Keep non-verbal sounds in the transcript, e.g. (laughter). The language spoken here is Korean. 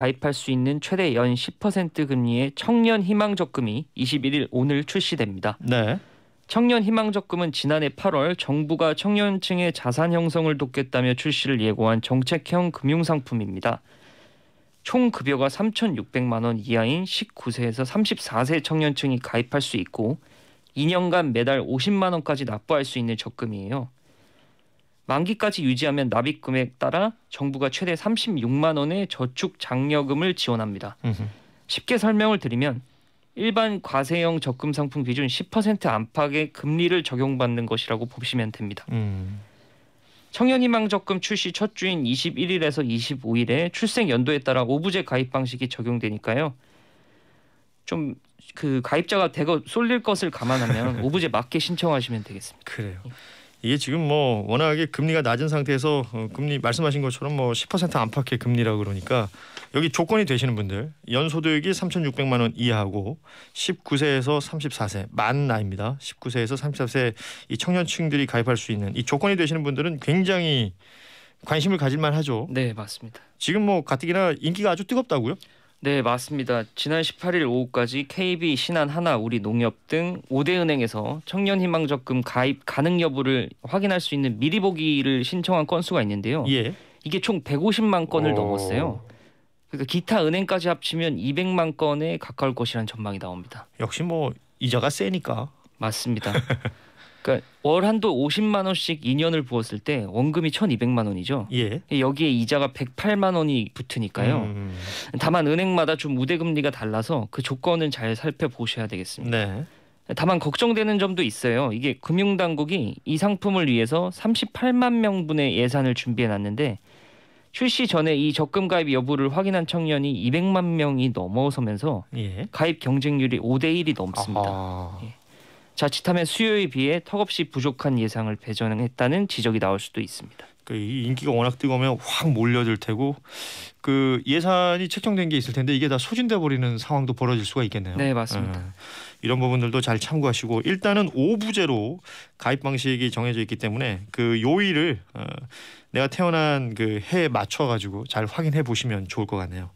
가입할 수 있는 최대 연 10% 금리의 청년 희망 적금이 21일 오늘 출시됩니다. 네. 청년 희망 적금은 지난해 8월 정부가 청년층의 자산 형성을 돕겠다며 출시를 예고한 정책형 금융 상품입니다. 총 급여가 3,600만 원 이하인 19세에서 34세 청년층이 가입할 수 있고 2년간 매달 50만 원까지 납부할 수 있는 적금이에요. 만기까지 유지하면 납입 금액 따라 정부가 최대 36만 원의 저축 장려금을 지원합니다. 으흠. 쉽게 설명을 드리면 일반 과세형 적금 상품 기준 10% 안팎의 금리를 적용받는 것이라고 보시면 됩니다. 음. 청년희망 적금 출시 첫 주인 21일에서 25일에 출생 연도에 따라 오부제 가입 방식이 적용되니까요. 좀 그 가입자가 대거 쏠릴 것을 감안하면 (laughs) 오부제 맞게 신청하시면 되겠습니다. 그래요. 이게 지금 뭐 워낙에 금리가 낮은 상태에서 어, 금리 말씀하신 것처럼 뭐 10% 안팎의 금리라 그러니까 여기 조건이 되시는 분들 연소득이 3,600만 원 이하고 19세에서 34세 만 나이입니다. 19세에서 34세 이 청년층들이 가입할 수 있는 이 조건이 되시는 분들은 굉장히 관심을 가질만 하죠. 네, 맞습니다. 지금 뭐 가뜩이나 인기가 아주 뜨겁다고요? 네, 맞습니다. 지난 18일 오후까지 KB, 신한, 하나, 우리 농협 등 5대 은행에서 청년 희망 적금 가입 가능 여부를 확인할 수 있는 미리 보기를 신청한 건수가 있는데요. 예. 이게 총 150만 건을 오. 어. 넘었어요. 그러니까 기타 은행까지 합치면 200만 건에 가까울 것이라는 전망이 나옵니다. 역시 뭐 이자가 세니까. 맞습니다. (laughs) 그러니까 월 한도 50만 원씩 2년을 부었을 때 원금이 1,200만 원이죠. 예. 여기에 이자가 108만 원이 붙으니까요. 음, 음, 음. 다만 은행마다 좀 우대 금리가 달라서 그 조건은 잘 살펴보셔야 되겠습니다. 네. 다만 걱정되는 점도 있어요. 이게 금융당국이 이 상품을 위해서 38만 명분의 예산을 준비해 놨는데 출시 전에 이 적금 가입 여부를 확인한 청년이 200만 명이 넘어서면서 예. 가입 경쟁률이 5대 1이 넘습니다. 예. 자칫하면 수요에 비해 턱없이 부족한 예상을 배정했다는 지적이 나올 수도 있습니다. 그 인기가 워낙 뜨거우면 확 몰려들 테고 그 예산이 책정된 게 있을 텐데 이게 다 소진돼 버리는 상황도 벌어질 수가 있겠네요. 네 맞습니다. 네. 이런 부분들도 잘 참고하시고 일단은 5부제로 가입 방식이 정해져 있기 때문에 그 요일을 어, 내가 태어난 그 해에 맞춰 가지고 잘 확인해 보시면 좋을 것 같네요.